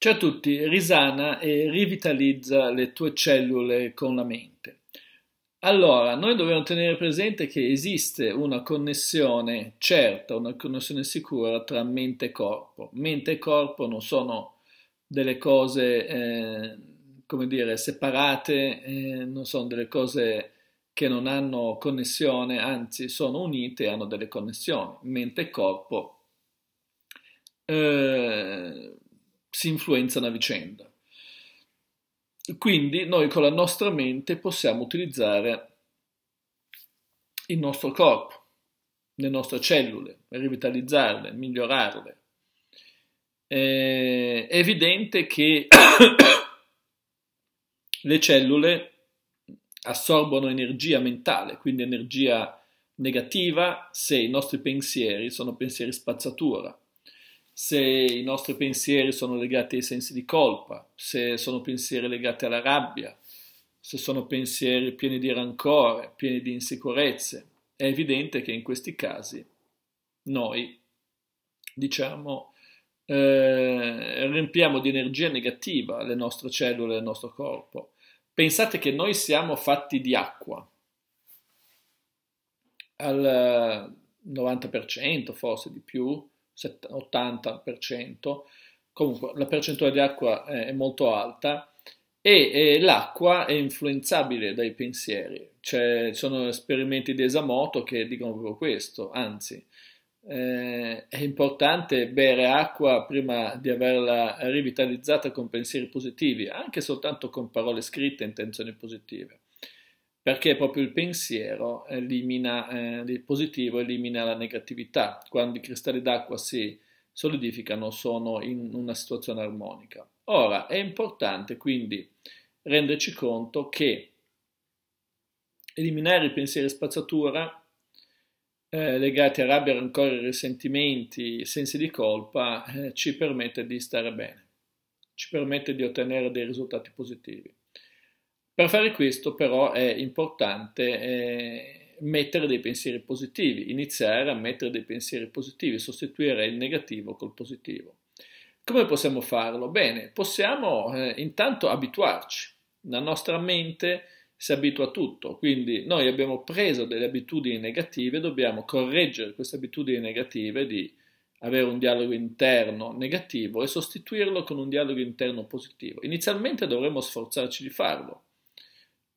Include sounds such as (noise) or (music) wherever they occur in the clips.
Ciao a tutti, risana e rivitalizza le tue cellule con la mente. Allora, noi dobbiamo tenere presente che esiste una connessione certa, una connessione sicura tra mente e corpo. Mente e corpo non sono delle cose, eh, come dire, separate, eh, non sono delle cose che non hanno connessione, anzi sono unite e hanno delle connessioni. Mente e corpo. Eh, si influenzano a vicenda. Quindi noi con la nostra mente possiamo utilizzare il nostro corpo, le nostre cellule, rivitalizzarle, migliorarle. è evidente che (coughs) le cellule assorbono energia mentale, quindi energia negativa, se i nostri pensieri sono pensieri spazzatura se i nostri pensieri sono legati ai sensi di colpa, se sono pensieri legati alla rabbia, se sono pensieri pieni di rancore, pieni di insicurezze. È evidente che in questi casi noi, diciamo, eh, riempiamo di energia negativa le nostre cellule, il nostro corpo. Pensate che noi siamo fatti di acqua. Al 90% eh, forse di più, 80%, comunque la percentuale di acqua è molto alta e, e l'acqua è influenzabile dai pensieri. Ci sono esperimenti di Esamoto che dicono proprio questo, anzi eh, è importante bere acqua prima di averla rivitalizzata con pensieri positivi, anche soltanto con parole scritte e intenzioni positive perché proprio il pensiero elimina, eh, il positivo elimina la negatività. Quando i cristalli d'acqua si solidificano sono in una situazione armonica. Ora, è importante quindi renderci conto che eliminare i pensieri spazzatura eh, legati a rabbia, rancore, risentimenti, sensi di colpa eh, ci permette di stare bene, ci permette di ottenere dei risultati positivi. Per fare questo però è importante eh, mettere dei pensieri positivi, iniziare a mettere dei pensieri positivi, sostituire il negativo col positivo. Come possiamo farlo? Bene, possiamo eh, intanto abituarci. La nostra mente si abitua a tutto, quindi noi abbiamo preso delle abitudini negative, dobbiamo correggere queste abitudini negative di avere un dialogo interno negativo e sostituirlo con un dialogo interno positivo. Inizialmente dovremmo sforzarci di farlo,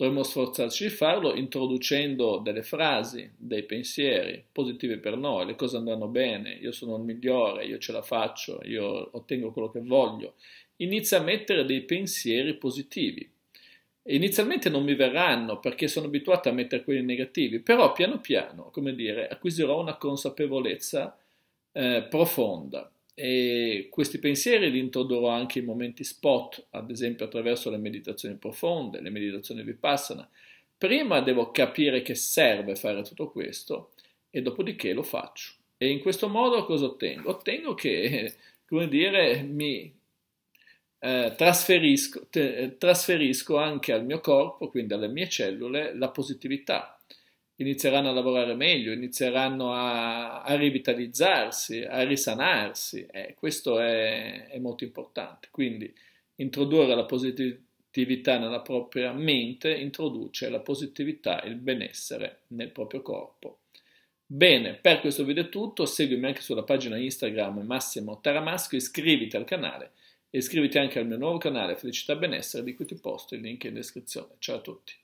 Dovremmo sforzarci di farlo introducendo delle frasi, dei pensieri positivi per noi, le cose andranno bene, io sono il migliore, io ce la faccio, io ottengo quello che voglio. Inizia a mettere dei pensieri positivi. E inizialmente non mi verranno perché sono abituato a mettere quelli negativi, però piano piano, come dire, acquisirò una consapevolezza eh, profonda. E questi pensieri li introdurrò anche in momenti spot, ad esempio attraverso le meditazioni profonde, le meditazioni vipassana. Prima devo capire che serve fare tutto questo e dopodiché lo faccio. E in questo modo cosa ottengo? Ottengo che, (laughs) come dire, mi eh, trasferisco, te, trasferisco anche al mio corpo, quindi alle mie cellule, la positività, inizieranno a lavorare meglio, inizieranno a, a rivitalizzarsi, a risanarsi. Eh, questo è, è, molto importante. Quindi introdurre la positività nella propria mente introduce la positività, e il benessere nel proprio corpo. Bene, per questo video è tutto, seguimi anche sulla pagina Instagram Massimo Taramasco, iscriviti al canale e iscriviti anche al mio nuovo canale Felicità Benessere di cui ti posto il link in descrizione. Ciao a tutti!